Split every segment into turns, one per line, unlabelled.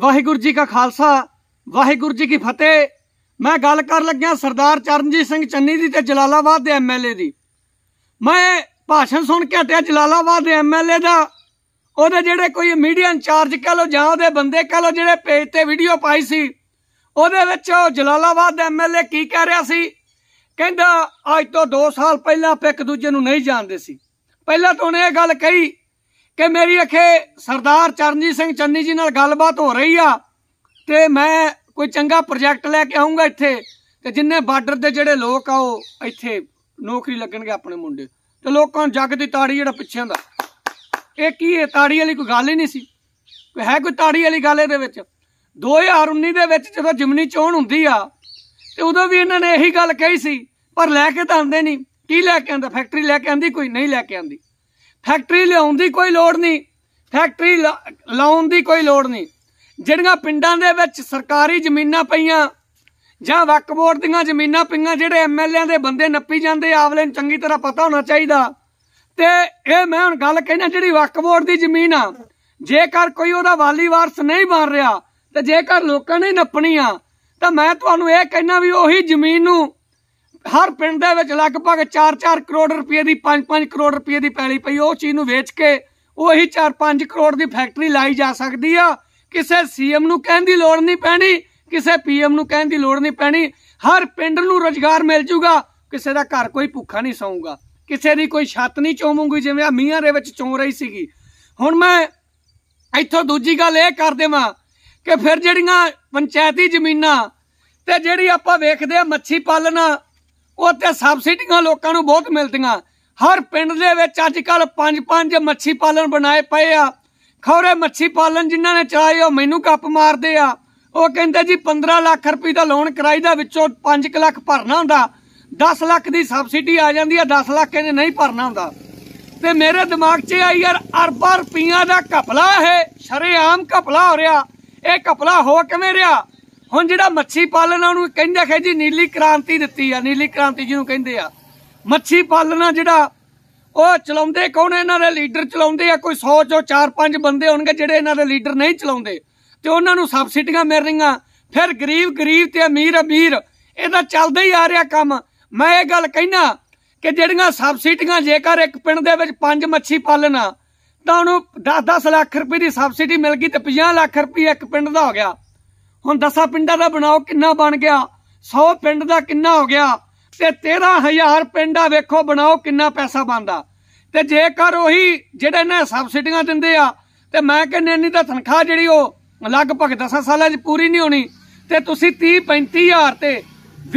ਵਾਹਿਗੁਰੂ ਜੀ ਕਾ ਖਾਲਸਾ ਵਾਹਿਗੁਰੂ ਜੀ ਕੀ ਫਤਿਹ ਮੈਂ ਗੱਲ ਕਰ ਲੱਗਿਆ ਸਰਦਾਰ ਚਰਨਜੀਤ ਸਿੰਘ ਚੰਨੀ ਦੀ ਤੇ ਜਲਾਲਾਬਾਦ ਦੇ ਐਮਐਲਏ ਦੀ ਮੈਂ ਭਾਸ਼ਣ ਸੁਣ ਕੇ ਹਟਿਆ ਜਲਾਲਾਬਾਦ ਦੇ ਐਮਐਲਏ ਦਾ ਉਹਦੇ ਜਿਹੜੇ ਕੋਈ ਮੀਡੀਆ ਇੰਚਾਰਜ ਕਹ ਲੋ ਜਾਂ ਉਹਦੇ ਬੰਦੇ ਕਹ ਲੋ ਜਿਹੜੇ ਪੇਜ ਤੇ ਵੀਡੀਓ ਪਾਈ ਸੀ ਉਹਦੇ ਵਿੱਚ ਉਹ ਜਲਾਲਾਬਾਦ ਦੇ ਐਮਐਲਏ ਕੀ ਕਹਿ ਰਿਹਾ ਸੀ ਕਹਿੰਦਾ ਅੱਜ ਤੋਂ 2 ਸਾਲ ਪਹਿਲਾਂ ਆਪਾਂ ਇੱਕ ਦੂਜੇ ਨੂੰ ਨਹੀਂ ਜਾਣਦੇ ਸੀ ਪਹਿਲਾਂ ਤਾਂ ਉਹਨੇ ਇਹ ਗੱਲ ਕਹੀ ਕਿ ਮੇਰੀ ਅਖੇ ਸਰਦਾਰ ਚਰਨਜੀਤ ਸਿੰਘ ਚੰਨੀ ਜੀ ਨਾਲ ਗੱਲਬਾਤ ਹੋ ਰਹੀ ਆ ਤੇ ਮੈਂ ਕੋਈ ਚੰਗਾ ਪ੍ਰੋਜੈਕਟ ਲੈ ਕੇ ਆਉਂਗਾ ਇੱਥੇ ਤੇ ਜਿੰਨੇ ਬਾਰਡਰ ਦੇ ਜਿਹੜੇ ਲੋਕ ਆ ਉਹ ਇੱਥੇ ਨੌਕਰੀ ਲੱਗਣਗੇ ਆਪਣੇ ਮੁੰਡੇ ਤੇ ਲੋਕਾਂ ਨੂੰ ਜੱਗ ਦੀ ਤਾੜੀ ਜਿਹੜਾ ਪਿੱਛੇ ਹੁੰਦਾ ਇਹ ਕੀ ਹੈ ਤਾੜੀ ਵਾਲੀ ਕੋਈ ਗੱਲ ਹੀ ਨਹੀਂ ਸੀ ਕੋਈ ਹੈ ਕੋਈ ਤਾੜੀ ਵਾਲੀ ਗੱਲ ਇਹਦੇ ਵਿੱਚ 2019 ਦੇ ਵਿੱਚ ਜਦੋਂ ਜਿਮਨੀ ਚੋਣ ਹੁੰਦੀ ਆ ਤੇ ਉਦੋਂ ਵੀ ਇਹਨਾਂ ਨੇ ਇਹੀ ਗੱਲ ਕਹੀ ਸੀ ਪਰ ਲੈ ਕੇ ਤਾਂ ਆਉਂਦੇ ਨਹੀਂ ਕੀ ਲੈ ਕੇ ਆਉਂਦਾ ਫੈਕਟਰੀ ਲੈ ਕੇ ਆਉਂਦੀ ਕੋਈ ਨਹੀਂ ਲੈ ਕੇ ਆਉਂਦੀ ਫੈਕਟਰੀ ਲਿਆਉਣ ਦੀ ਕੋਈ ਲੋੜ ਨਹੀਂ ਫੈਕਟਰੀ ਲਾਉਣ ਦੀ ਕੋਈ ਲੋੜ ਨਹੀਂ ਜਿਹੜੀਆਂ ਪਿੰਡਾਂ ਦੇ ਵਿੱਚ ਸਰਕਾਰੀ ਜ਼ਮੀਨਾਂ ਪਈਆਂ ਜਾਂ ਵਕਫ ਬੋਰਡ ਦੀਆਂ ਜ਼ਮੀਨਾਂ ਪਈਆਂ ਜਿਹੜੇ ਐਮਐਲਏ ਦੇ ਬੰਦੇ ਨੱਪੀ ਜਾਂਦੇ ਆਵਲੇ ਨੂੰ ਚੰਗੀ ਤਰ੍ਹਾਂ ਪਤਾ ਹੋਣਾ ਚਾਹੀਦਾ ਤੇ ਇਹ ਮੈਂ ਹੁਣ ਗੱਲ ਕਹਿਣਾ ਜਿਹੜੀ ਵਕਫ ਬੋਰਡ ਦੀ ਜ਼ਮੀਨ ਆ ਜੇਕਰ ਕੋਈ ਉਹਦਾ ਵਾਲੀ ਵਾਰਸ ਨਹੀਂ ਬਣ ਰਿਹਾ ਤੇ ਜੇਕਰ ਲੋਕਾਂ ਨੇ ਨੱਪਣੀ ਆ ਤਾਂ ਮੈਂ ਤੁਹਾਨੂੰ ਇਹ ਕਹਿਣਾ ਵੀ ਉਹੀ ਜ਼ਮੀਨ ਨੂੰ ਹਰ ਪਿੰਡ ਦੇ ਵਿੱਚ ਲਗਭਗ 4-4 ਕਰੋੜ ਰੁਪਏ ਦੀ 5-5 ਕਰੋੜ ਰੁਪਏ ਦੀ ਪੈਲੀ ਪਈ ਉਹ ਚੀਜ਼ ਨੂੰ ਵੇਚ ਕੇ ਉਹੀ 4-5 ਕਰੋੜ ਦੀ ਫੈਕਟਰੀ ਲਾਈ ਜਾ ਸਕਦੀ ਆ ਕਿਸੇ ਸੀਐਮ ਨੂੰ ਕਹਿਣ ਦੀ ਲੋੜ ਨਹੀਂ ਪੈਣੀ ਕਿਸੇ ਪੀਐਮ ਨੂੰ ਕਹਿਣ ਦੀ ਲੋੜ ਨਹੀਂ ਪੈਣੀ ਹਰ ਪਿੰਡ ਨੂੰ ਰੋਜ਼ਗਾਰ ਮਿਲ ਜੂਗਾ ਕਿਸੇ ਦਾ ਘਰ ਕੋਈ ਭੁੱਖਾ ਨਹੀਂ ਸੌਂਗਾ ਕਿਸੇ ਦੀ ਕੋਈ ਛੱਤ ਨਹੀਂ ਚੋਮੂਗੀ ਜਿਵੇਂ ਆ ਮੀਆਂ ਦੇ ਵਿੱਚ ਚੋਂ ਰਹੀ ਸੀਗੀ ਹੁਣ ਮੈਂ ਇੱਥੋਂ ਦੂਜੀ ਗੱਲ ਇਹ ਕਰ ਦੇਵਾਂ ਕਿ ਫਿਰ ਜਿਹੜੀਆਂ ਪੰਚਾਇਤੀ ਜ਼ਮੀਨਾਂ ਤੇ ਜਿਹੜੀ ਆਪਾਂ ਵੇਖਦੇ ਆ ਮੱਛੀ ਪਾਲਣਾ ਉੱਥੇ ਸਬਸਿਡੀਆਂ ਲੋਕਾਂ ਨੂੰ ਬਹੁਤ ਮਿਲਦੀਆਂ ਹਰ ਪਿੰਡ ਦੇ ਵਿੱਚ ਅੱਜ ਕੱਲ ਪੰਜ ਪੰਜ ਮੱਛੀ ਪਾਲਣ ਬਣਾਏ ਪਏ ਆ ਖੌਰੇ ਮੱਛੀ ਪਾਲਣ ਜਿਨ੍ਹਾਂ ਨੇ ਚਲਾਏ ਉਹ ਮੈਨੂੰ ਕੱਪ ਮਾਰਦੇ ਆ ਉਹ ਕਹਿੰਦੇ ਜੀ 15 ਲੱਖ ਰੁਪਏ ਦਾ ਲੋਨ ਕਰਾਈਦਾ ਵਿੱਚੋਂ 5 ਲੱਖ ਭਰਨਾ ਹੁੰਦਾ 10 ਲੱਖ ਦੀ ਸਬਸਿਡੀ ਆ ਜਾਂਦੀ ਆ 10 ਲੱਖ ਇਹਨੇ ਨਹੀਂ ਭਰਨਾ ਹੁੰਦਾ ਤੇ ਮੇਰੇ ਦਿਮਾਗ 'ਚ ਆਈ ਯਾਰ ਅਰਬਾਂ ਰੁਪਈਆ ਦਾ ਘਪਲਾ ਹੈ ਸ਼ਰੇਆਮ ਘਪਲਾ ਹੋ ਰਿਹਾ ਇਹ ਘਪਲਾ ਹੋ ਕਿਵੇਂ ਰਿਹਾ ਹੁਣ ਜਿਹੜਾ ਮੱਛੀ ਪਾਲਣਾ ਉਹਨੂੰ ਕਹਿੰਦੇ ਖੈ ਜੀ ਨੀਲੀ ਕ੍ਰਾਂਤੀ ਦਿੱਤੀ ਆ ਨੀਲੀ ਕ੍ਰਾਂਤੀ ਜਿਹਨੂੰ ਕਹਿੰਦੇ ਆ ਮੱਛੀ ਪਾਲਣਾ ਜਿਹੜਾ ਉਹ ਚਲਾਉਂਦੇ ਕੌਣ ਇਹਨਾਂ ਦੇ ਲੀਡਰ ਚਲਾਉਂਦੇ ਆ ਕੋਈ 100 ਚੋਂ 4-5 ਬੰਦੇ ਹੋਣਗੇ ਜਿਹੜੇ ਇਹਨਾਂ ਦੇ ਲੀਡਰ ਨਹੀਂ ਚਲਾਉਂਦੇ ਤੇ ਉਹਨਾਂ ਨੂੰ ਸਬਸਿਡੀਆਂ ਮਿਲ ਰਹੀਆਂ ਫਿਰ ਗਰੀਬ ਗਰੀਬ ਤੇ ਅਮੀਰ ਅਮੀਰ ਇਹਦਾ ਚੱਲਦਾ ਹੀ ਆ ਰਿਹਾ ਕੰਮ ਮੈਂ ਇਹ ਗੱਲ ਕਹਿਣਾ ਕਿ ਜਿਹੜੀਆਂ ਸਬਸਿਡੀਆਂ ਜੇਕਰ ਇੱਕ ਪਿੰਡ ਦੇ ਵਿੱਚ 5 ਮੱਛੀ ਪਾਲਣਾ ਤਾਂ ਉਹਨੂੰ 10-10 ਲੱਖ ਰੁਪਏ ਦੀ ਸਬਸਿਡੀ ਮਿਲ ਗਈ ਤੇ 50 ਲੱਖ ਰੁਪਏ ਇੱਕ ਪਿੰਡ ਦਾ ਹੋ ਗਿਆ ਹੁਣ ਦਸਾਂ ਪਿੰਡਾਂ ਦਾ ਬਣਾਓ ਕਿੰਨਾ ਬਣ ਗਿਆ 100 ਪਿੰਡ ਦਾ ਕਿੰਨਾ ਹੋ ਗਿਆ ਤੇ 13000 ਪਿੰਡਾਂ ਵੇਖੋ ਬਣਾਓ ਕਿੰਨਾ ਪੈਸਾ ਬਣਦਾ ਤੇ ਜੇਕਰ ਉਹੀ ਜਿਹੜੇ ਨੇ ਸਬਸਿਡੀਆਂ ਦਿੰਦੇ ਆ ਤੇ ਮੈਂ ਕਹਿੰਨੇ ਨਹੀਂ ਤਾਂ ਤਨਖਾਹ ਜਿਹੜੀ ਉਹ ਲਗਭਗ 10 ਸਾਲਾਂ 'ਚ ਪੂਰੀ ਨਹੀਂ ਹੋਣੀ ਤੇ ਤੁਸੀਂ 30 35000 ਤੇ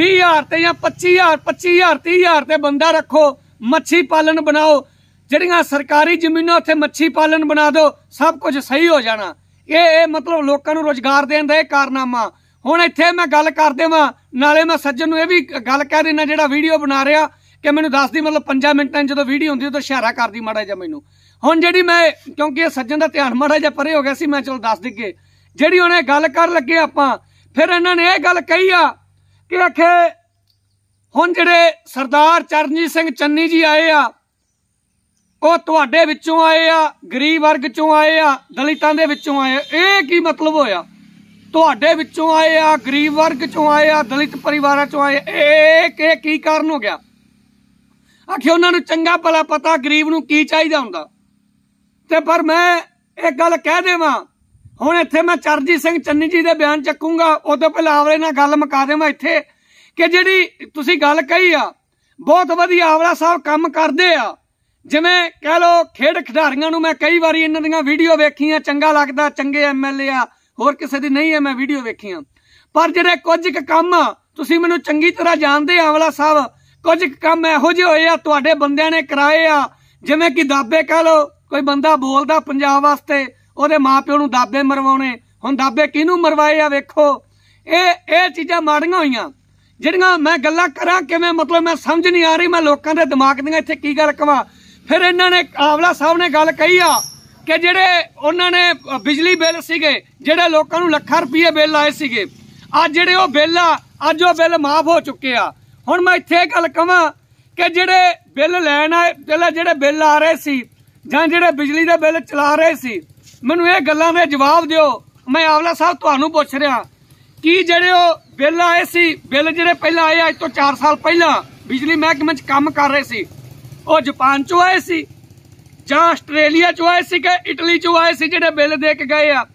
20000 ਤੇ ਜਾਂ 25000 25000 30000 ਤੇ ਬੰਦਾ ਰੱਖੋ ਮੱਛੀ ਪਾਲਣ ਬਣਾਓ ਜਿਹੜੀਆਂ ਸਰਕਾਰੀ ਜ਼ਮੀਨਾਂ ਉੱਥੇ ਮੱਛੀ ਪਾਲਣ ਬਣਾ ਦਿਓ ਸਭ ਕੁਝ ਸਹੀ ਹੋ ਜਾਣਾ ਇਹ ਮਤਲਬ ਲੋਕਾਂ ਨੂੰ ਰੋਜ਼ਗਾਰ ਦੇਣ ਦਾ ਇਹ ਕਾਰਨਾਮਾ ਹੁਣ ਇੱਥੇ ਮੈਂ ਗੱਲ ਕਰ ਦੇਵਾਂ ਨਾਲੇ ਮੈਂ ਸੱਜਣ ਨੂੰ ਇਹ ਵੀ ਗੱਲ ਕਹਿ ਦੇਣਾ ਜਿਹੜਾ ਵੀਡੀਓ ਬਣਾ ਰਿਹਾ ਕਿ ਮੈਨੂੰ ਦੱਸ ਦੀ ਮਤਲਬ 5 ਮਿੰਟਾਂ ਜਦੋਂ ਵੀਡੀਓ ਹੁੰਦੀ ਉਦੋਂ ਇਸ਼ਾਰਾ ਕਰਦੀ ਮਾੜਾ ਜਿਹਾ ਮੈਨੂੰ ਹੁਣ ਜਿਹੜੀ ਮੈਂ ਕਿਉਂਕਿ ਇਹ ਸੱਜਣ ਦਾ ਧਿਆਨ ਮਾੜਾ ਜਿਹਾ ਪਰੇ ਹੋ ਗਿਆ ਸੀ ਮੈਂ ਚਲੋ ਦੱਸ ਦਿੱਗੇ ਜਿਹੜੀ ਉਹਨੇ ਗੱਲ ਕਰ ਲੱਗੇ ਆਪਾਂ ਫਿਰ ਇਹਨਾਂ ਨੇ ਇਹ ਗੱਲ ਕਹੀ ਆ ਕਿ ਅਖੇ ਹੁਣ ਜਿਹੜੇ ਸਰਦਾਰ ਚਰਨਜੀਤ ਸਿੰਘ ਚੰਨੀ ਜੀ ਆਏ ਆ ਉਹ ਤੁਹਾਡੇ ਵਿੱਚੋਂ ਆਏ ਆ ਗਰੀਬ ਵਰਗ ਚੋਂ ਆਏ ਆ ਦਲਿਤਾਂ ਦੇ ਵਿੱਚੋਂ ਆਏ ਇਹ ਕੀ ਮਤਲਬ ਹੋਇਆ ਤੁਹਾਡੇ ਵਿੱਚੋਂ ਆਏ ਆ ਗਰੀਬ ਵਰਗ ਚੋਂ ਆਏ ਆ ਦਲਿਤ ਪਰਿਵਾਰਾਂ ਚੋਂ ਆਏ ਇਹ ਕੇ ਕੀ ਕਾਰਨ ਹੋ ਗਿਆ ਆਖੇ ਉਹਨਾਂ ਨੂੰ ਚੰਗਾ ਭਲਾ ਪਤਾ ਗਰੀਬ ਨੂੰ ਕੀ ਚਾਹੀਦਾ ਹੁੰਦਾ ਤੇ ਪਰ ਮੈਂ ਇੱਕ ਗੱਲ ਕਹਿ ਦੇਵਾਂ ਹੁਣ ਇੱਥੇ ਮੈਂ ਚਰਜੀਤ ਸਿੰਘ ਚੰਨੀ ਜੀ ਦੇ ਬਿਆਨ ਚੱਕੂਗਾ ਤੋਂ ਪਹਿਲਾਂ ਆਵਲੇ ਨਾਲ ਗੱਲ ਮੁਕਾ ਦੇਵਾਂ ਇੱਥੇ ਕਿ ਜਿਹੜੀ ਤੁਸੀਂ ਗੱਲ ਕਹੀ ਆ ਬਹੁਤ ਵਧੀਆ ਆਵਲਾ ਸਾਹਿਬ ਕੰਮ ਕਰਦੇ ਆ ਜਿਵੇਂ ਕਹਿ ਲੋ ਖੇਡ ਖਿਡਾਰੀਆਂ ਨੂੰ ਮੈਂ ਕਈ ਵਾਰੀ ਇਹਨਾਂ ਦੀਆਂ ਵੀਡੀਓ ਵੇਖੀਆਂ ਚੰਗਾ ਲੱਗਦਾ ਚੰਗੇ ਐਮਐਲਏ ਆ ਹੋਰ ਕਿਸੇ ਦੀ ਨਹੀਂ ਹੈ ਮੈਂ ਵੀਡੀਓ ਵੇਖੀਆਂ ਪਰ ਜਿਹੜੇ ਕੁਝ ਕੁ ਕੰਮ ਤੁਸੀਂ ਮੈਨੂੰ ਚੰਗੀ ਤਰ੍ਹਾਂ ਜਾਣਦੇ ਆਵਲਾ ਸਾਹਿਬ ਕੁਝ ਕੰਮ ਇਹੋ ਜਿਹੇ ਹੋਏ ਆ ਤੁਹਾਡੇ ਬੰਦਿਆਂ ਨੇ ਕਰਾਏ ਆ ਜਿਵੇਂ ਕਿ ਦਾਬੇ ਕਹ ਲੋ ਕੋਈ ਬੰਦਾ ਬੋਲਦਾ ਪੰਜਾਬ ਵਾਸਤੇ ਉਹਦੇ ਮਾਪਿਓ ਨੂੰ ਦਾਬੇ ਮਰਵਾਉਣੇ ਹੁਣ ਦਾਬੇ ਕਿਹਨੂੰ ਮਰਵਾਏ ਆ ਵੇਖੋ ਇਹ ਇਹ ਚੀਜ਼ਾਂ ਮਾੜੀਆਂ ਹੋਈਆਂ ਜਿਹੜੀਆਂ ਮੈਂ ਗੱਲਾਂ ਕਰਾਂ ਕਿਵੇਂ ਮਤਲਬ ਮੈਂ ਸਮਝ ਨਹੀਂ ਆ ਰਹੀ ਮੈਂ ਲੋਕਾਂ ਦੇ ਦਿਮਾਗ ਦੀਆਂ ਇੱਥੇ ਕੀ ਗੱਲ ਕਵਾਂ ਫਿਰ ਇਹਨਾਂ ਨੇ ਆਵਲਾ ਸਾਹਿਬ ਨੇ ਗੱਲ ਕਹੀ ਆ ਕਿ ਜਿਹੜੇ ਉਹਨਾਂ ਨੇ ਬਿਜਲੀ ਬਿੱਲ ਸੀਗੇ ਜਿਹੜੇ ਲੋਕਾਂ ਨੂੰ ਲੱਖਾਂ ਰੁਪਏ ਬਿੱਲ ਆਏ ਸੀਗੇ ਅੱਜ ਜਿਹੜੇ ਉਹ ਬਿੱਲ ਆ ਅੱਜ ਉਹ ਬਿੱਲ ਮਾਫ ਹੋ ਚੁੱਕੇ ਆ ਹੁਣ ਮੈਂ ਇੱਥੇ ਗੱਲ ਕਵਾਂ ਕਿ ਜਿਹੜੇ ਬਿੱਲ ਲੈਣ ਆਏ ਪਹਿਲਾਂ ਜਿਹੜੇ ਬਿੱਲ ਆ ਰਹੇ ਸੀ ਜਾਂ ਜਿਹੜੇ ਬਿਜਲੀ ਦੇ ਬਿੱਲ ਚਲਾ ਰਹੇ ਸੀ ਮੈਨੂੰ ਇਹ ਗੱਲਾਂ ਦੇ ਜਵਾਬ ਦਿਓ ਮੈਂ ਆਵਲਾ ਸਾਹਿਬ ਤੁਹਾਨੂੰ ਪੁੱਛ ਰਿਹਾ ਕੀ ਜਿਹੜੇ ਉਹ ਬਿੱਲ ਆਏ ਸੀ ਬਿੱਲ ਜਿਹੜੇ ਪਹਿਲਾਂ ਆਏ ਅੱਜ ਤੋਂ 4 ਸਾਲ ਪਹਿਲਾਂ ਬਿਜਲੀ ਮਹਿਕਮੇ 'ਚ ਕੰਮ ਕਰ ਰਹੇ ਸੀ ਉਹ ਜਾਪਾਨ ਚੋਂ ਆਏ ਸੀ ਜਾਂ ਆਸਟ੍ਰੇਲੀਆ ਚੋਂ ਆਏ ਸੀ ਕਿ ਇਟਲੀ ਚੋਂ ਆਏ ਸੀ ਜਿਹੜੇ ਬਿੱਲ ਦੇ ਕੇ ਗਏ ਆ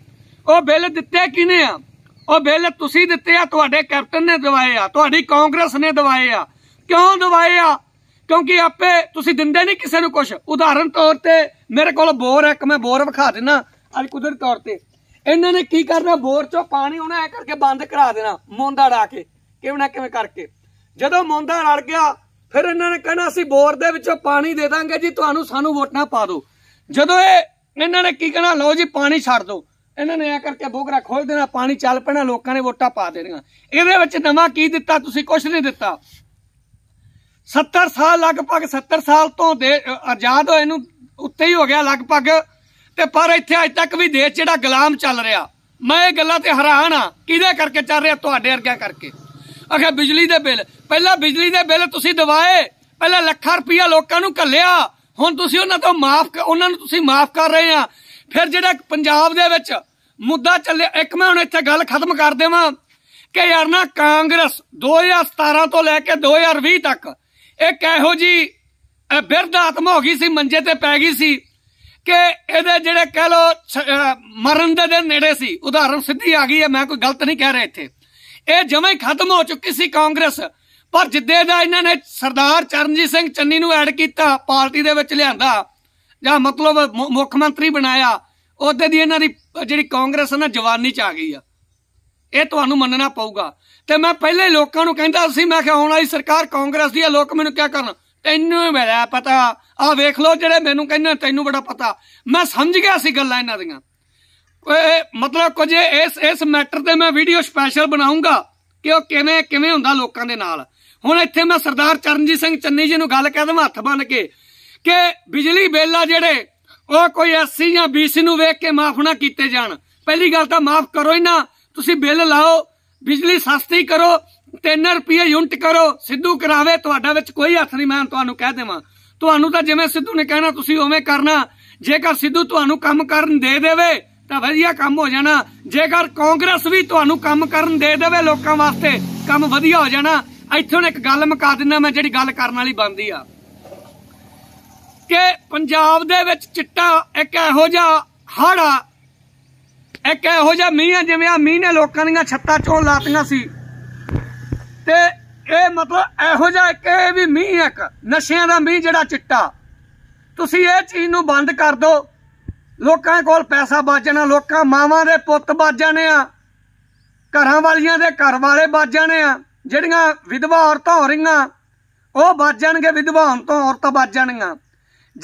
ਉਹ ਬਿੱਲ ਦਿੱਤੇ ਕਿਨੇ ਆ ਉਹ ਬਿੱਲ ਤੁਸੀਂ ਦਿੱਤੇ ਆ ਤੁਹਾਡੇ ਕੈਪਟਨ ਨੇ ਦਵਾਏ ਆ ਤੁਹਾਡੀ ਕਾਂਗਰਸ ਨੇ ਦਵਾਏ ਆ ਕਿਉਂ ਦਵਾਏ ਆ ਕਿਉਂਕਿ ਆਪੇ ਤੁਸੀਂ ਦਿੰਦੇ ਨਹੀਂ ਕਿਸੇ ਨੂੰ ਕੁਝ ਉਦਾਹਰਨ ਤੌਰ ਤੇ ਮੇਰੇ ਕੋਲ ਬੋਰ ਹੈ ਕਿ ਮੈਂ ਬੋਰ ਵਿਖਾ ਦੇਣਾ ਅੱਜ ਕੁਦਰਤ ਤੌਰ ਤੇ ਇਹਨਾਂ ਨੇ ਕੀ ਕਰਨਾ ਬੋਰ ਚੋਂ ਪਾਣੀ ਉਹਨਾਂ ਐ ਕਰਕੇ ਬੰਦ ਕਰਾ ਦੇਣਾ ਮੋਂਦਾ ੜਾ ਕੇ ਕਿਵੇਂ ਨਾ ਕਿਵੇਂ ਕਰਕੇ ਜਦੋਂ ਮੋਂਦਾ ਰੜ ਗਿਆ ਫਿਰ ਇਹਨਾਂ ਨੇ ਕਹਿਣਾ ਅਸੀਂ ਬੋਰ ਦੇ ਵਿੱਚੋਂ ਪਾਣੀ ਦੇ ਦਾਂਗੇ ਜੀ ਤੁਹਾਨੂੰ ਸਾਨੂੰ ਵੋਟਾਂ ਪਾ ਦਿਓ ਜਦੋਂ ਇਹ ਇਹਨਾਂ ਨੇ ਕੀ ਕਹਿਣਾ ਲਓ ਜੀ ਪਾਣੀ ਛੱਡ ਦਿਓ ਇਹਨਾਂ ਨੇ ਐ ਕਰਕੇ ਬੋਗਰਾ ਖੋਲ ਦੇਣਾ ਪਾਣੀ ਚੱਲ ਪੈਣਾ ਲੋਕਾਂ ਨੇ ਵੋਟਾਂ ਪਾ ਦੇਣੀਆਂ ਇਹਦੇ ਵਿੱਚ ਨਵਾਂ ਕੀ ਦਿੱਤਾ ਤੁਸੀਂ ਕੁਝ ਨਹੀਂ ਦਿੱਤਾ 70 ਸਾਲ ਲਗਭਗ 70 ਸਾਲ ਤੋਂ ਦੇ ਆਜ਼ਾਦ ਹੋਏ ਨੂੰ ਉੱਤੇ ਹੀ ਹੋ ਗਿਆ ਲਗਭਗ ਤੇ ਪਰ ਇੱਥੇ ਅਜ ਤੱਕ ਵੀ ਦੇਸ਼ ਜਿਹੜਾ ਗੁਲਾਮ ਚੱਲ ਰਿਹਾ ਮੈਂ ਇਹ ਗੱਲਾਂ ਤੇ ਹੈਰਾਨ ਆ ਕਿਹਦੇ ਕਰਕੇ ਚੱਲ ਰਿਹਾ ਤੁਹਾਡੇ ਵਰਗਿਆਂ ਕਰਕੇ ਅਖੇ ਬਿਜਲੀ ਦੇ ਬਿੱਲ ਪਹਿਲਾਂ ਬਿਜਲੀ ਦੇ ਬਿੱਲ ਤੁਸੀਂ ਦਵਾਏ ਪਹਿਲਾਂ ਲੱਖਾਂ ਰੁਪਈਆ ਲੋਕਾਂ ਨੂੰ ਘੱਲਿਆ ਹੁਣ ਤੁਸੀਂ ਉਹਨਾਂ ਤੋਂ ਮਾਫ ਉਹਨਾਂ ਨੂੰ ਤੁਸੀਂ ਮਾਫ ਕਰ ਰਹੇ ਆ ਫਿਰ ਜਿਹੜਾ ਪੰਜਾਬ ਦੇ ਵਿੱਚ ਮੁੱਦਾ ਚੱਲਿਆ ਇੱਕ ਮੈਂ ਹੁਣ ਇੱਥੇ ਗੱਲ ਖਤਮ ਕਰ ਦੇਵਾਂ ਕਿ ਯਾਰ ਨਾ ਕਾਂਗਰਸ 2017 ਤੋਂ ਲੈ ਕੇ 2020 ਤੱਕ ਇੱਕ ਇਹੋ ਜੀ ਬਿਰਧ ਆਤਮਾ ਹੋ ਗਈ ਸੀ ਮੰਜੇ ਤੇ ਪੈ ਗਈ ਸੀ ਕਿ ਇਹਦੇ ਜਿਹੜੇ ਕਹ ਲੋ ਮਰਨ ਦੇ ਨੇੜੇ ਸੀ ਉਦਾਹਰਨ ਸਿੱਧੀ ਆ ਗਈ ਹੈ ਮੈਂ ਕੋਈ ਗਲਤ ਨਹੀਂ ਕਹਿ ਰਿਹਾ ਇੱਥੇ ਇਹ ਜਮੇ ਖਤਮ ਹੋ ਚੁੱਕੀ ਸੀ ਕਾਂਗਰਸ ਪਰ ਜਿੱਦੇ ਦਾ ਇਹਨਾਂ ਨੇ ਸਰਦਾਰ ਚਰਨਜੀਤ ਸਿੰਘ ਚੰਨੀ ਨੂੰ ਐਡ ਕੀਤਾ ਪਾਰਟੀ ਦੇ ਵਿੱਚ ਲਿਆਂਦਾ ਜਾਂ ਮਤਲਬ ਮੁੱਖ ਮੰਤਰੀ ਬਣਾਇਆ ਉਹਦੇ ਦੀ ਇਹਨਾਂ ਦੀ ਜਿਹੜੀ ਕਾਂਗਰਸ ਨਾ ਜਵਾਨੀ ਚ ਆ ਗਈ ਆ ਇਹ ਤੁਹਾਨੂੰ ਮੰਨਣਾ ਪਊਗਾ ਤੇ ਮੈਂ ਪਹਿਲੇ ਲੋਕਾਂ ਨੂੰ ਕਹਿੰਦਾ ਸੀ ਮੈਂ ਕਿ ਆਉਣ ਵਾਲੀ ਸਰਕਾਰ ਕਾਂਗਰਸ ਦੀ ਆ ਲੋਕ ਮੈਨੂੰ ਕੀ ਕਰਨ ਤੈਨੂੰ ਮੇਰਾ ਪਤਾ ਆ ਵੇਖ ਲਓ ਜਿਹੜੇ ਮੈਨੂੰ ਕਹਿੰਦੇ ਤੈਨੂੰ ਬੜਾ ਪਤਾ ਮੈਂ ਸਮਝ ਗਿਆ ਸੀ ਗੱਲਾਂ ਇਹਨਾਂ ਦੀਆਂ ਮਤਲਬ ਕੁਝ ਇਸ ਇਸ ਮੈਟਰ ਤੇ ਮੈਂ ਵੀਡੀਓ ਸਪੈਸ਼ਲ ਬਣਾਉਂਗਾ ਕਿ ਉਹ ਕਿਵੇਂ ਕਿਵੇਂ ਹੁੰਦਾ ਲੋਕਾਂ ਦੇ ਨਾਲ ਹੁਣ ਇੱਥੇ ਮੈਂ ਸਰਦਾਰ ਚਰਨਜੀਤ ਸਿੰਘ ਚੰਨੀ ਜੀ ਨੂੰ ਗੱਲ ਕਹਿ ਦਵਾਂ ਹੱਥ ਬੰਨ ਕੇ ਕਿ ਬਿਜਲੀ ਬਿੱਲ ਆ ਜਿਹੜੇ ਉਹ ਕੋਈ ਐਸਸੀ ਜਾਂ ਬੀਸੀ ਨੂੰ ਵੇਖ ਕੇ ਮਾਫ ਨਾ ਕੀਤੇ ਜਾਣ ਪਹਿਲੀ ਗੱਲ ਤਾਂ ਮਾਫ ਕਰੋ ਹੀ ਨਾ ਤੁਸੀਂ ਬਿੱਲ ਲਾਓ ਬਿਜਲੀ ਸਸਤੀ ਕਰੋ 3 ਰੁਪਏ ਯੂਨਿਟ ਕਰੋ ਸਿੱਧੂ ਕਰਾਵੇ ਤੁਹਾਡਾ ਵਿੱਚ ਕੋਈ ਹੱਥ ਨਹੀਂ ਮੈਂ ਤੁਹਾਨੂੰ ਕਹਿ ਦੇਵਾਂ ਤੁਹਾਨੂੰ ਤਾਂ ਜਿਵੇਂ ਸਿੱਧੂ ਨੇ ਕਹਿਣਾ ਤੁਸੀਂ ਉਵੇਂ ਕਰਨਾ ਜੇਕਰ ਸਿੱਧੂ ਤੁਹਾਨੂੰ ਕੰਮ ਕਰਨ ਦੇ ਦੇਵੇ ਤਾਂ ਵਧੀਆ ਕੰਮ ਹੋ ਜਾਣਾ ਜੇਕਰ ਕਾਂਗਰਸ ਵੀ ਤੁਹਾਨੂੰ ਕੰਮ ਕਰਨ ਦੇ ਦੇਵੇ ਲੋਕਾਂ ਵਾਸਤੇ ਕੰਮ ਵਧੀਆ ਹੋ ਜਾਣਾ ਇੱਥੋਂ ਇੱਕ ਗੱਲ ਮੁਕਾ ਦਿੰਦਾ ਮੈਂ ਜਿਹੜੀ ਗੱਲ ਕਰਨ ਵਾਲੀ ਬੰਦੀ ਆ ਕਿ ਪੰਜਾਬ ਦੇ ਵਿੱਚ ਚਿੱਟਾ ਇੱਕ ਇਹੋ ਜਿਹਾ ਹੜਾ ਇੱਕ ਇਹੋ ਜਿਹਾ ਮੀਂਹ ਆ ਜਿਵੇਂ ਆ ਮੀਂਹ ਨੇ ਲੋਕਾਂ ਦੀਆਂ ਛੱਤਾਂ ਚੋਂ ਲਾਤੀਆਂ ਸੀ ਤੇ ਇਹ ਮਤਲਬ ਇਹੋ ਜਿਹਾ ਇੱਕ ਇਹ ਵੀ ਮੀਂਹ ਇੱਕ ਨਸ਼ਿਆਂ ਦਾ ਮੀਂਹ ਜਿਹੜਾ ਚਿੱਟਾ ਤੁਸੀਂ ਇਹ ਚੀਜ਼ ਨੂੰ ਬੰਦ ਕਰ ਦਿਓ ਲੋਕਾਂ ਕੋਲ ਪੈਸਾ ਜਾਣਾ ਲੋਕਾਂ ਮਾਵਾਂ ਦੇ ਪੁੱਤ ਜਾਣੇ ਆ ਘਰਾਂ ਵਾਲੀਆਂ ਦੇ ਘਰ ਵਾਲੇ ਜਾਣੇ ਆ ਜਿਹੜੀਆਂ ਵਿਧਵਾ ਔਰਤਾਂ ਹੋ ਰਹੀਆਂ ਉਹ ਬਾਜਣਗੇ ਵਿਧਵਾ ਹੋਣ ਤੋਂ ਔਰਤਾਂ ਬਾਜਣਗੀਆਂ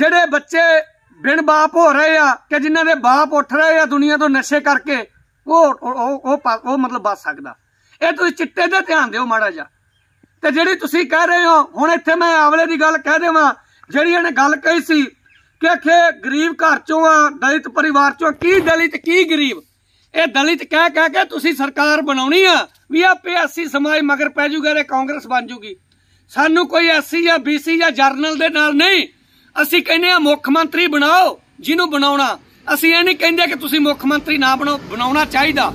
ਜਿਹੜੇ ਬੱਚੇ ਬਿਨ ਬਾਪ ਹੋ ਰਹੇ ਆ ਕਿ ਜਿਨ੍ਹਾਂ ਦੇ ਬਾਪ ਉੱਠ ਰਹੇ ਆ ਦੁਨੀਆ ਤੋਂ ਨਸ਼ੇ ਕਰਕੇ ਉਹ ਉਹ ਉਹ ਮਤਲਬ ਬਚ ਸਕਦਾ ਇਹ ਤੁਸੀਂ ਚਿੱਟੇ ਤੇ ਧਿਆਨ ਦਿਓ ਮਾੜਾ ਜਾ ਤੇ ਜਿਹੜੀ ਤੁਸੀਂ ਕਹਿ ਰਹੇ ਹੋ ਹੁਣ ਇੱਥੇ ਮੈਂ ਆਵਲੇ ਦੀ ਗੱਲ ਕਹਿ ਦੇਵਾਂ ਜਿਹੜੀ ਇਹਨੇ ਗੱਲ ਕਹੀ ਸੀ ਕਿ ਖੇ ਗਰੀਬ ਘਰ ਚੋਂ ਆ ਦਲਿਤ ਪਰਿਵਾਰ ਚੋਂ ਕੀ ਦਲਿਤ ਕੀ ਗਰੀਬ ਇਹ ਦਲਿਤ ਕਹਿ ਕਹਿ ਕੇ ਤੁਸੀਂ ਸਰਕਾਰ ਬਣਾਉਣੀ ਆ ਵੀ ਆ ਪਿਆਸੀ ਸਮਾਜ ਮਗਰ ਪੈ ਜੂਗਾ ਇਹ ਕਾਂਗਰਸ ਬਣ ਜੂਗੀ ਸਾਨੂੰ ਕੋਈ ਐਸਸੀ ਜਾਂ ਬੀਸੀ ਜਾਂ ਜਰਨਲ ਦੇ ਨਾਲ ਨਹੀਂ ਅਸੀਂ ਕਹਿੰਦੇ ਆ ਮੁੱਖ ਮੰਤਰੀ ਬਣਾਓ ਜਿਹਨੂੰ ਬਣਾਉਣਾ ਅਸੀਂ ਇਹ ਨਹੀਂ ਕਹਿੰਦੇ ਕਿ ਤੁਸੀਂ ਮੁੱਖ ਮੰਤਰੀ ਨਾ ਬਣਾਓ ਬਣਾਉਣਾ ਚਾਹੀਦਾ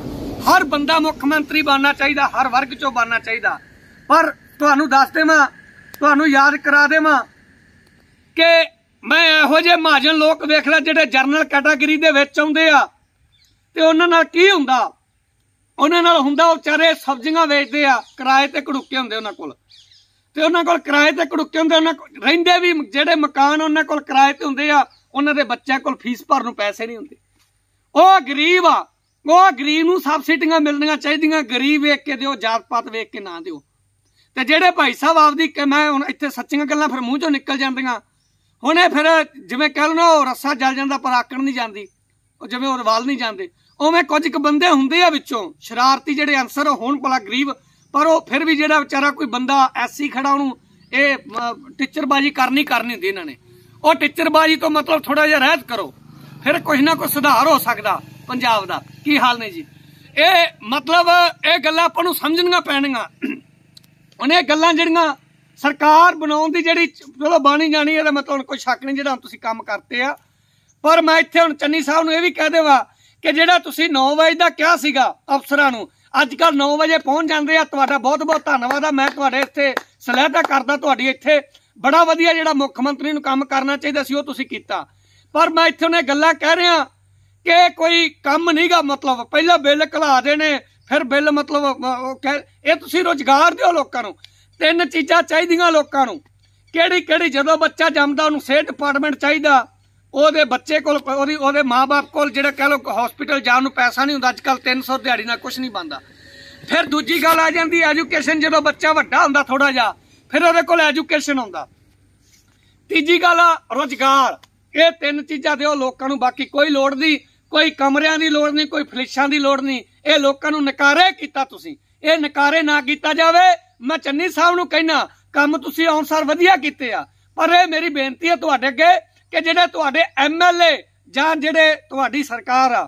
ਹਰ ਬੰਦਾ ਮੁੱਖ ਮੰਤਰੀ ਬਣਨਾ ਚਾਹੀਦਾ ਹਰ ਵਰਗ ਚੋਂ ਬਣਨਾ ਚਾਹੀਦਾ ਪਰ ਤੁਹਾਨੂੰ ਦੱਸ ਦੇਵਾਂ ਤੁਹਾਨੂੰ ਯਾਦ ਕਰਾ ਦੇਵਾਂ ਕਿ ਮੈਂ ਇਹੋ ਜਿਹੇ ਮਹਾਜਨ ਲੋਕ ਵੇਖ ਲੈ ਜਿਹੜੇ ਜਰਨਲ ਕੈਟਾਗਰੀ ਦੇ ਵਿੱਚ ਆਉਂਦੇ ਆ ਤੇ ਉਹਨਾਂ ਨਾਲ ਕੀ ਹੁੰਦਾ ਉਹਨਾਂ ਨਾਲ ਹੁੰਦਾ ਉਹ ਚਾਰੇ ਸਬਜ਼ੀਆਂ ਵੇਚਦੇ ਆ ਕਿਰਾਏ ਤੇ ਘੜੁੱਕੇ ਹੁੰਦੇ ਉਹਨਾਂ ਕੋਲ ਤੇ ਉਹਨਾਂ ਕੋਲ ਕਿਰਾਏ ਤੇ ਘੜੁੱਕੇ ਹੁੰਦੇ ਉਹਨਾਂ ਰਹਿੰਦੇ ਵੀ ਜਿਹੜੇ ਮਕਾਨ ਉਹਨਾਂ ਕੋਲ ਕਿਰਾਏ ਤੇ ਹੁੰਦੇ ਆ ਉਹਨਾਂ ਦੇ ਬੱਚਿਆਂ ਕੋਲ ਫੀਸ ਭਰਨ ਨੂੰ ਪੈਸੇ ਨਹੀਂ ਹੁੰਦੇ ਉਹ ਗਰੀਬ ਆ ਉਹ ਗਰੀਬ ਨੂੰ ਸਬਸਿਡੀਆਂ ਮਿਲਣੀਆਂ ਚਾਹੀਦੀਆਂ ਗਰੀਬ ਵੇਖ ਕੇ ਦਿਓ ਜਾਤ ਪਾਤ ਵੇਖ ਕੇ ਨਾ ਦਿਓ ਤੇ ਜਿਹੜੇ ਭਾਈ ਸਾਹਿਬ ਆਪਦੀ ਮੈਂ ਹੁਣ ਇੱਥੇ ਸੱਚੀਆਂ ਗੱਲਾਂ ਫਿਰ ਮੂੰਹ ਚੋਂ ਨਿਕਲ ਜਾਂਦੀਆਂ ਹੁਣ ਇਹ ਫਿਰ ਜਿਵੇਂ ਕਹਿ ਲਓ ਨਾ ਉਹ ਰੱਸਾ ਜਲ ਜਾਂਦਾ ਪਰ ਆਕੜ ਨਹੀਂ ਜਾਂਦੀ ਉਹ ਜਿਵੇਂ ਉਹ ਰਵਾਲ ਨਹੀਂ ਜਾਂਦੇ ਉਵੇਂ ਕੁਝ ਕੁ ਬੰਦੇ ਹੁੰਦੇ ਆ ਵਿੱਚੋਂ ਸ਼ਰਾਰਤੀ ਜਿਹੜੇ ਅੰਸਰ ਹੋਣ ਪਲਾ ਗਰੀਬ ਪਰ ਉਹ ਫਿਰ ਵੀ ਜਿਹੜਾ ਵਿਚਾਰਾ ਕੋਈ ਬੰਦਾ ਐਸੀ ਖੜਾ ਉਹਨੂੰ ਇਹ ਟੀਚਰਬਾਜੀ ਕਰਨੀ ਕਰਨੀ ਹੁੰਦੀ ਇਹਨਾਂ ਨੇ ਉਹ ਟੀਚਰਬਾਜੀ ਤੋਂ ਮਤਲਬ ਥੋੜਾ ਜਿਹਾ ਰਹਿਤ ਕਰੋ ਫਿਰ ਕੁਝ ਨਾ ਕੁਝ ਸੁਧਾਰ ਹੋ ਸਕਦਾ ਪੰਜਾਬ ਦਾ ਕੀ ਹਾਲ ਨੇ ਜੀ ਇਹ ਮਤਲਬ ਇਹ ਗੱਲਾਂ ਆਪਾਂ ਨੂੰ ਸਮਝਣੀਆਂ ਪੈਣੀਆਂ ਉਹਨੇ ਗੱਲਾਂ ਜਿਹੜੀਆਂ ਸਰਕਾਰ ਬਣਾਉਣ ਦੀ ਜਿਹੜੀ ਚਲੋ ਬਾਣੀ ਜਾਣੀ ਇਹਦਾ ਮਤਲਬ ਕੋਈ ਸ਼ੱਕ ਨਹੀਂ ਜਿਹੜਾ ਤੁਸੀਂ ਕੰਮ ਕਰਤੇ ਆ ਪਰ ਮੈਂ ਇੱਥੇ ਹੁਣ ਚੰਨੀ ਸਾਹਿਬ ਨੂੰ ਇਹ ਵੀ ਕਹਿ ਦੇਵਾ ਕਿ ਜਿਹੜਾ ਤੁਸੀਂ 9 ਵਜੇ ਦਾ ਕਿਹਾ ਸੀਗਾ ਅਫਸਰਾਂ ਨੂੰ ਅੱਜ ਕੱਲ 9 ਵਜੇ ਪਹੁੰਚ ਜਾਂਦੇ ਆ ਤੁਹਾਡਾ ਬਹੁਤ ਬਹੁਤ ਧੰਨਵਾਦ ਆ ਮੈਂ ਤੁਹਾਡੇ ਇੱਥੇ ਸਲਾਹਤਾ ਕਰਦਾ ਤੁਹਾਡੀ ਇੱਥੇ ਬੜਾ ਵਧੀਆ ਜਿਹੜਾ ਮੁੱਖ ਮੰਤਰੀ ਨੂੰ ਕੰਮ ਕਰਨਾ ਚਾਹੀਦਾ ਸੀ ਉਹ ਤੁਸੀਂ ਕੀਤਾ ਪਰ ਮੈਂ ਇੱਥੇ ਉਹਨੇ ਗੱਲਾਂ ਕਹਿ ਰਿਹਾ ਕਿ ਕੋਈ ਕੰਮ ਨਹੀਂਗਾ ਮਤਲਬ ਪਹਿਲਾਂ ਬਿੱਲ ਕਲਾ ਦੇਣੇ ਫਿਰ ਬਿੱਲ ਮਤਲਬ ਇਹ ਤੁਸੀਂ ਰੋਜ਼ਗਾਰ ਦਿਓ ਲੋਕਾਂ ਨੂੰ ਤਿੰਨ ਚੀਜ਼ਾਂ ਚਾਹੀਦੀਆਂ ਲੋਕਾਂ ਨੂੰ ਕਿਹੜੀ ਕਿਹੜੀ ਜਦੋਂ ਬੱਚਾ ਜੰਮਦਾ ਉਹਨੂੰ ਸਿਹਤ ਡਿਪਾਰਟਮੈਂਟ ਚਾਹੀਦਾ ਉਹਦੇ ਬੱਚੇ ਕੋਲ ਉਹਦੀ ਉਹਦੇ ਮਾਪੇ ਕੋਲ ਜਿਹੜਾ ਕਹ ਲੋ ਹਸਪੀਟਲ ਜਾਣ ਨੂੰ ਪੈਸਾ ਨਹੀਂ ਹੁੰਦਾ ਅੱਜ ਕੱਲ 300 ਦਿਹਾੜੀ ਨਾਲ ਕੁਝ ਨਹੀਂ ਬੰਦਾ ਫਿਰ ਦੂਜੀ ਗੱਲ ਆ ਜਾਂਦੀ ਐਜੂਕੇਸ਼ਨ ਜਦੋਂ ਬੱਚਾ ਵੱਡਾ ਹੁੰਦਾ ਥੋੜਾ ਜਿਹਾ ਫਿਰ ਉਹਦੇ ਕੋਲ ਐਜੂਕੇਸ਼ਨ ਹੁੰਦਾ ਤੀਜੀ ਗੱਲ ਆ ਰੋਜ਼ਗਾਰ ਇਹ ਤਿੰਨ ਚੀਜ਼ਾਂ ਦਿਓ ਲੋਕਾਂ ਨੂੰ ਬਾਕੀ ਕੋਈ ਲੋੜ ਨਹੀਂ ਕੋਈ ਕਮਰਿਆਂ ਦੀ ਲੋੜ ਨਹੀਂ ਕੋਈ ਫਲਿਸ਼ਾਂ ਦੀ ਲੋੜ ਨਹੀਂ ਇਹ ਲੋਕਾਂ ਨੂੰ ਨਕਾਰੇ ਕੀਤਾ ਤੁਸੀਂ ਇਹ ਨਕਾਰੇ ਨਾ ਕੀਤਾ ਜਾਵੇ ਮੈਂ ਚੰਨੀ ਸਾਹਿਬ ਨੂੰ ਕਹਿਣਾ ਕੰਮ ਤੁਸੀਂ ਅਨਸਾਰ ਵਧੀਆ ਕੀਤੇ ਆ ਪਰ ਇਹ ਮੇਰੀ ਬੇਨਤੀ ਹੈ ਤੁਹਾਡੇ ਅੱਗੇ ਕਿ ਜਿਹੜੇ ਤੁਹਾਡੇ ਐਮਐਲਏ ਜਾਂ ਜਿਹੜੇ ਤੁਹਾਡੀ ਸਰਕਾਰ ਆ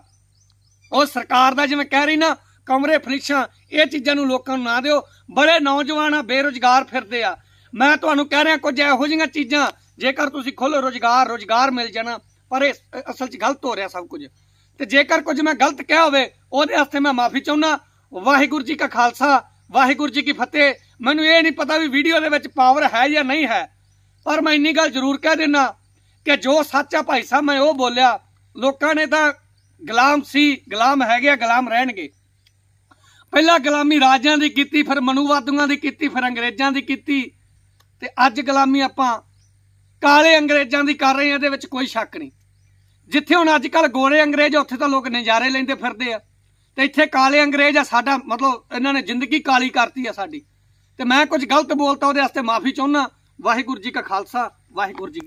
ਉਹ ਸਰਕਾਰ ਦਾ ਜਿਵੇਂ ਕਹਿ ਰਹੀ ਨਾ ਕਮਰੇ ਫਲਿਸ਼ਾਂ ਇਹ ਚੀਜ਼ਾਂ ਨੂੰ ਲੋਕਾਂ ਨੂੰ ਨਾ ਦਿਓ ਬੜੇ ਨੌਜਵਾਨ ਆ ਬੇਰੋਜ਼ਗਾਰ ਫਿਰਦੇ ਆ ਮੈਂ ਤੁਹਾਨੂੰ ਕਹਿ ਰਿਹਾ ਕੁਝ ਇਹੋ ਜਿਹੀਆਂ ਚੀਜ਼ਾਂ ਜੇਕਰ ਤੁਸੀਂ ਖੋਲੋ ਰੋਜ਼ਗਾਰ ਰੋਜ਼ਗਾਰ ਮਿਲ ਜਾਣਾ ਪਰ ਇਹ ਅਸਲ 'ਚ ਗਲਤ ਹੋ ਰਿਹਾ ਸਭ ਕੁਝ ਤੇ ਜੇਕਰ ਕੁਝ ਮੈਂ ਗਲਤ ਕਿਹਾ ਹੋਵੇ ਉਹਦੇ ਵਾਸਤੇ ਮੈਂ ਮਾਫੀ ਚਾਹੁੰਦਾ ਵਾਹਿਗੁਰੂ ਜੀ ਕਾ ਖਾਲਸਾ ਵਾਹਿਗੁਰੂ ਜੀ ਕੀ ਫਤਿਹ ਮੈਨੂੰ ਇਹ ਨਹੀਂ ਪਤਾ ਵੀ ਵੀਡੀਓ ਦੇ ਵਿੱਚ ਪਾਵਰ ਹੈ ਜਾਂ ਨਹੀਂ ਹੈ ਪਰ ਮੈਂ ਇੰਨੀ ਗੱਲ ਜ਼ਰੂਰ ਕਹਿ ਦਿੰਨਾ ਕਿ ਜੋ ਸੱਚ ਭਾਈ ਸਾਹਿਬ ਮੈਂ ਉਹ ਬੋਲਿਆ ਲੋਕਾਂ ਨੇ ਤਾਂ ਗੁਲਾਮ ਸੀ ਗੁਲਾਮ ਹੈਗੇ ਗੁਲਾਮ ਰਹਿਣਗੇ ਪਹਿਲਾਂ ਗੁਲਾਮੀ ਰਾਜਾਂ ਦੀ ਕੀਤੀ ਫਿਰ ਮਨੂਵਾਦੂਆਂ ਦੀ ਕੀਤੀ ਫਿਰ ਅੰਗਰੇਜ਼ਾਂ ਦੀ ਕੀਤੀ ਤੇ ਅੱਜ ਗੁਲਾਮੀ ਆਪਾਂ ਕਾਲੇ ਅੰਗਰੇਜ਼ਾਂ ਦੀ ਕਰ ਰਹੇ ਆ ਇਹਦੇ ਵਿੱਚ ਕੋਈ ਸ਼ੱਕ ਨਹੀਂ ਜਿੱਥੇ ਹੁਣ ਅੱਜ ਕੱਲ ਗੋਰੇ ਅੰਗਰੇਜ਼ ਉੱਥੇ ਤਾਂ ਲੋਕ ਨਜ਼ਾਰੇ ਲੈਂਦੇ ਫਿਰਦੇ ਆ ਤੇ ਇੱਥੇ ਕਾਲੇ ਅੰਗਰੇਜ਼ ਆ ਸਾਡਾ ਮਤਲਬ ਇਹਨਾਂ ਨੇ ਜ਼ਿੰਦਗੀ ਕਾਲੀ ਕਰਤੀ ਆ ਸਾਡੀ ਤੇ ਮੈਂ ਕੁਝ ਗਲਤ ਬੋਲਤਾ ਉਹਦੇ ਵਾਸਤੇ ਮਾਫੀ ਚਾਹੁੰਨਾ ਵਾਹਿਗੁਰੂ ਜੀ ਕਾ ਖਾਲਸਾ ਵਾਹਿਗੁਰੂ ਜੀ